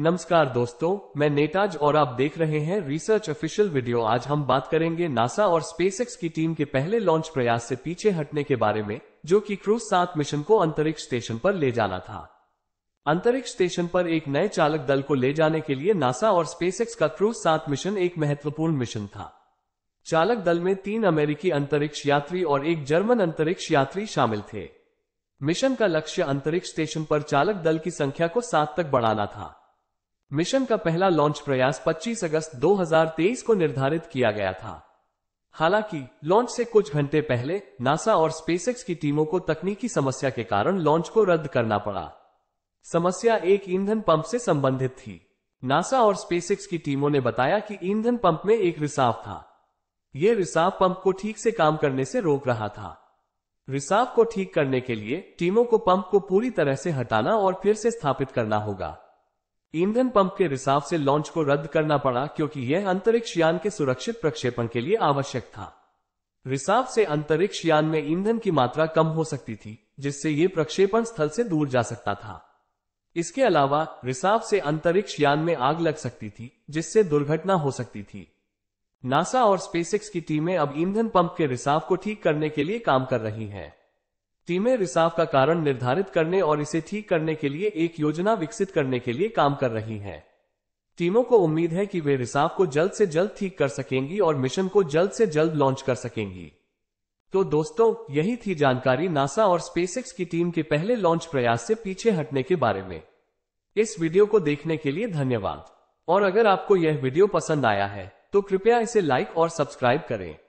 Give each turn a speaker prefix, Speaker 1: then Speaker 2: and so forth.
Speaker 1: नमस्कार दोस्तों मैं नेताज और आप देख रहे हैं रिसर्च ऑफिशियल वीडियो आज हम बात करेंगे नासा और स्पेसएक्स की टीम के पहले लॉन्च प्रयास से पीछे हटने के बारे में जो कि क्रूज सात मिशन को अंतरिक्ष स्टेशन पर ले जाना था अंतरिक्ष स्टेशन पर एक नए चालक दल को ले जाने के लिए नासा और स्पेसएक्स का क्रूज सात मिशन एक महत्वपूर्ण मिशन था चालक दल में तीन अमेरिकी अंतरिक्ष यात्री और एक जर्मन अंतरिक्ष यात्री शामिल थे मिशन का लक्ष्य अंतरिक्ष स्टेशन पर चालक दल की संख्या को सात तक बढ़ाना था मिशन का पहला लॉन्च प्रयास 25 अगस्त 2023 को निर्धारित किया गया था हालांकि लॉन्च से कुछ घंटे पहले नासा और स्पेसएक्स की टीमों को तकनीकी समस्या के कारण लॉन्च को रद्द करना पड़ा समस्या एक ईंधन पंप से संबंधित थी नासा और स्पेसएक्स की टीमों ने बताया कि ईंधन पंप में एक रिसाव था यह रिसाव पंप को ठीक से काम करने से रोक रहा था रिसाव को ठीक करने के लिए टीमों को पंप को पूरी तरह से हटाना और फिर से स्थापित करना होगा ईंधन पंप के रिसाव से लॉन्च को रद्द करना पड़ा क्योंकि यह अंतरिक्ष यान के सुरक्षित प्रक्षेपण के लिए आवश्यक था रिसाव से अंतरिक्ष यान में ईंधन की मात्रा कम हो सकती थी जिससे ये प्रक्षेपण स्थल से दूर जा सकता था इसके अलावा रिसाव से अंतरिक्ष यान में आग लग सकती थी जिससे दुर्घटना हो सकती थी नासा और स्पेसिक्स की टीमें अब ईंधन पंप के रिसाव को ठीक करने के लिए काम कर रही हैं टीमें रिसाव का कारण निर्धारित करने और इसे ठीक करने के लिए एक योजना विकसित करने के लिए काम कर रही हैं। टीमों को उम्मीद है कि वे रिसाव को जल्द से जल्द ठीक कर सकेंगी और मिशन को जल्द से जल्द लॉन्च कर सकेंगी तो दोस्तों यही थी जानकारी नासा और स्पेसएक्स की टीम के पहले लॉन्च प्रयास से पीछे हटने के बारे में इस वीडियो को देखने के लिए धन्यवाद और अगर आपको यह वीडियो पसंद आया है तो कृपया इसे लाइक और सब्सक्राइब करें